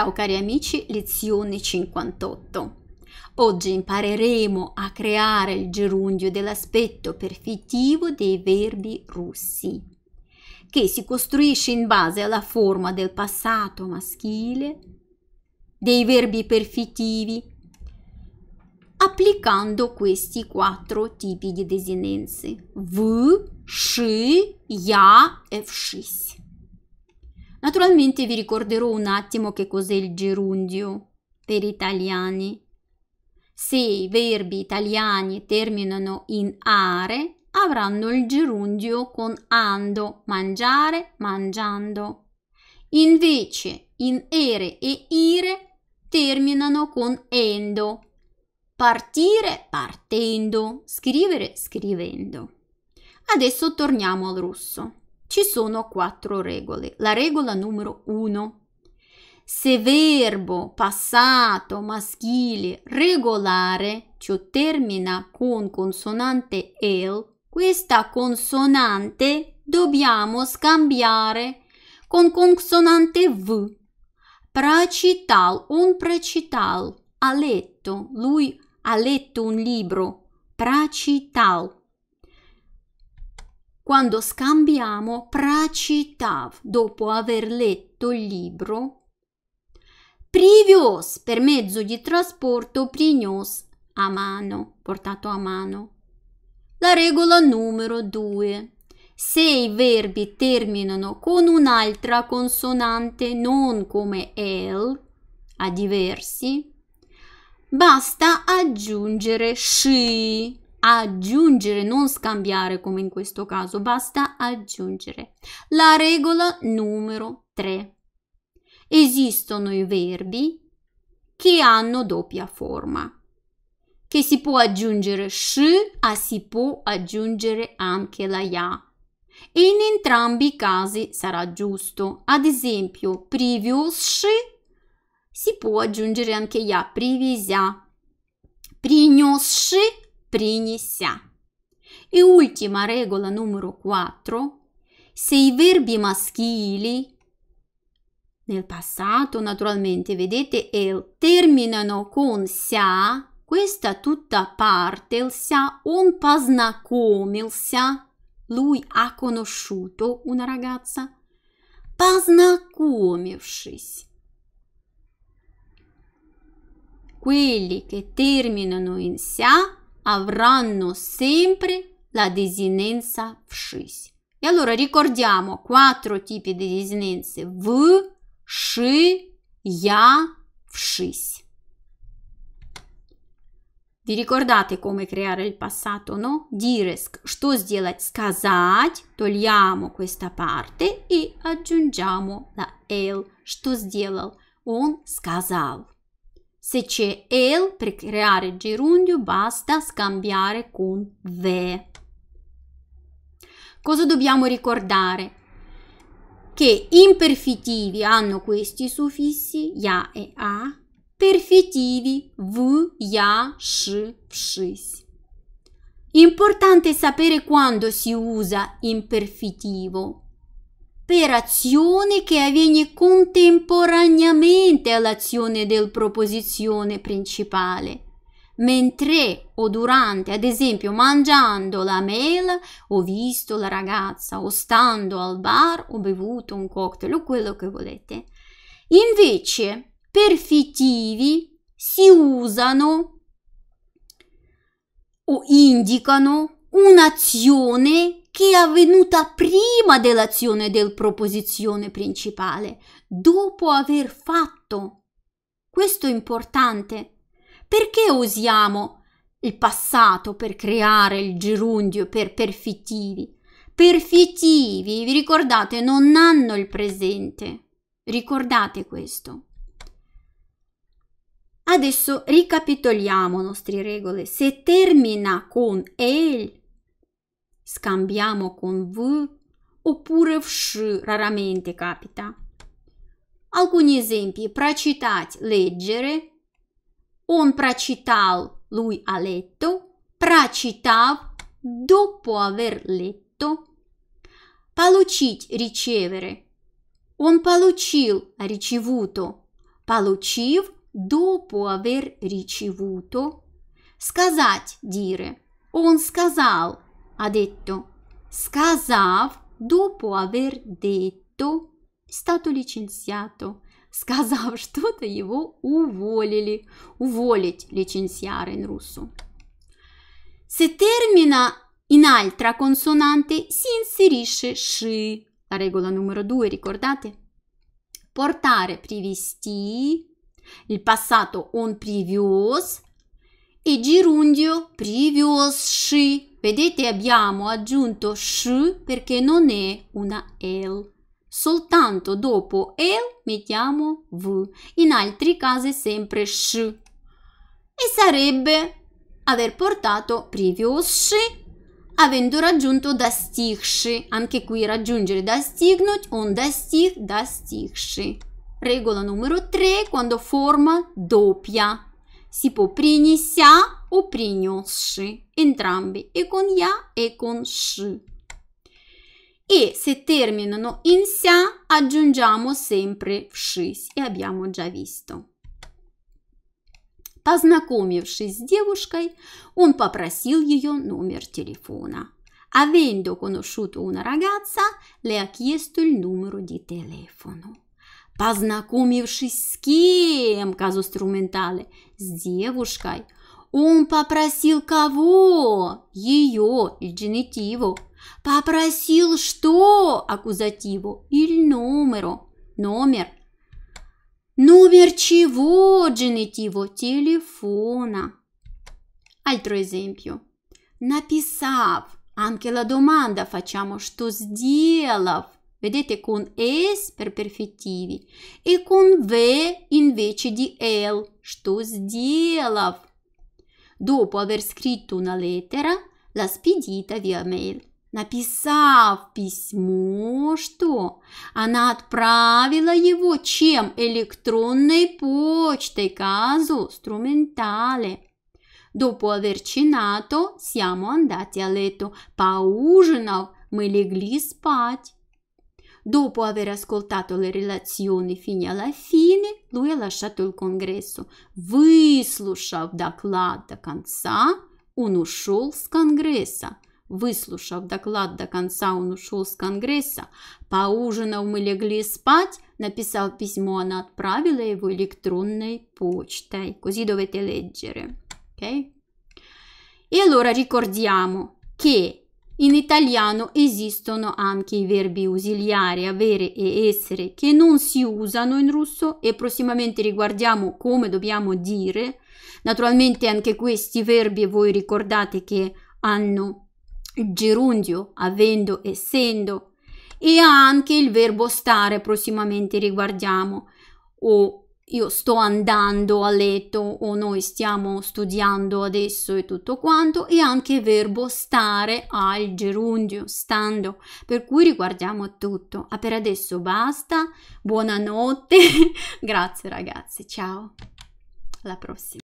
Ciao cari amici, lezione 58. Oggi impareremo a creare il gerundio dell'aspetto perfettivo dei verbi russi, che si costruisce in base alla forma del passato maschile dei verbi perfettivi, applicando questi quattro tipi di desinenze. V, sh, ya e vshis. Naturalmente vi ricorderò un attimo che cos'è il gerundio per italiani. Se i verbi italiani terminano in are, avranno il gerundio con ando, mangiare, mangiando. Invece in ere e ire terminano con endo, partire partendo, scrivere scrivendo. Adesso torniamo al russo. Ci sono quattro regole. La regola numero uno. Se verbo passato maschile regolare, cioè termina con consonante el, questa consonante dobbiamo scambiare con consonante v. Прочитал, он прочитал, ha letto, lui ha letto un libro, прочитал quando scambiamo pracitav dopo aver letto il libro. Privios per mezzo di trasporto prignos a mano, portato a mano. La regola numero due. Se i verbi terminano con un'altra consonante non come el, a diversi, basta aggiungere sci aggiungere, non scambiare come in questo caso, basta aggiungere. La regola numero 3. Esistono i verbi che hanno doppia forma, che si può aggiungere sh, a si può aggiungere anche la ya. E in entrambi i casi sarà giusto. Ad esempio, previous si può aggiungere anche ya, previsya. Принесши принеся. E ultima regola numero 4. Se i verbi maschili nel passato, naturalmente, vedete, el terminano con sia, questa tutta parte, il sia un познакомился, lui ha conosciuto una ragazza, познакомившись. Quelli che terminano in sia avranno sempre la desinenza vscis. E allora ricordiamo quattro tipi di desinenze. V, sci, ja, vscis. Vi ricordate come creare il passato, no? Dire, что сделать, сказать, togliamo questa parte e aggiungiamo la L, что сделал, он сказал. Se c'è el per creare gerundio basta scambiare con ve. Cosa dobbiamo ricordare? Che imperfettivi hanno questi suffissi ya e a, perfettivi v, ya, sh, pshis. Importante sapere quando si usa imperfettivo per azione che avviene contemporaneamente all'azione del proposizione principale mentre o durante, ad esempio mangiando la mela, ho visto la ragazza, o stando al bar, ho bevuto un cocktail o quello che volete. Invece, per fittivi si usano o indicano un'azione che è avvenuta prima dell'azione del proposizione principale, dopo aver fatto. Questo è importante. Perché usiamo il passato per creare il gerundio per perfettivi? Perfettivi, vi ricordate, non hanno il presente. Ricordate questo. Adesso ricapitoliamo le nostre regole. Se termina con el, scambiamo con V oppure vsci raramente capita. Alcuni esempi, pracitati, leggere, on pracital, lui ha letto, pracitav, dopo aver letto, получить, ricevere, on получил, ha ricevuto, получив, dopo aver ricevuto, сказать, dire, on сказал, ha detto Skasav, dopo aver detto, stato licenziato. Сказав что-то, его уволили. Уволить, licenziare in russo. Se termina in altra consonante, si inserisce sh. La regola numero due, ricordate? Portare, привести, il passato on привез e gerundio привезши Vedete abbiamo aggiunto sh perché non è una el. Soltanto dopo el mettiamo v. In altri casi sempre sh. E sarebbe aver portato previous sh avendo raggiunto достигши. Anche qui raggiungere достигнуть, он достиг, достигши. Regola numero 3 quando forma doppia. Si può принеся o принесши entrambi e con ya e con sh. E se terminano in sia aggiungiamo sempre вшись e abbiamo già visto. Познакомившись с девушкой, он попросил ее номер телефона. Avendo conosciuto una ragazza, le ha chiesto il numero di telefono. Познакомившись с кем, казус с девушкой – он попросил кого? Ее, il genitivo. Попросил что? Аккузативу, il numero. Номер. Номер чего? Genitivo. Телефона. Altro esempio. Написав. Anche la domanda facciamo что сделав. Vedete con es per perfettivi e con v invece di el, что сделав dopo aver scritto una lettera, l'ha spedita via mail. Написав письмо, что она отправила его чем? Электронной почтой, казу, strumentale. Dopo aver cenato, siamo andati a letto. Поужинав, мы легли спать. Dopo aver ascoltato le relazioni fino alla fine, lui ha lasciato il congresso. Выслушав доклад до конца, он ушел с конгресса. Выслушав доклад до конца, он ушел с конгресса. Поужинав, мы легли спать. Написав письмо, она отправила его электронной почтой. Così dovete leggere. Ok? E allora ricordiamo che in italiano esistono anche i verbi ausiliari avere e essere che non si usano in russo e prossimamente riguardiamo come dobbiamo dire. Naturalmente anche questi verbi voi ricordate che hanno gerundio avendo, essendo e anche il verbo stare prossimamente riguardiamo o io sto andando a letto o noi stiamo studiando adesso e tutto quanto e anche il verbo stare al gerundio stando per cui riguardiamo tutto a per adesso basta buonanotte grazie ragazzi ciao alla prossima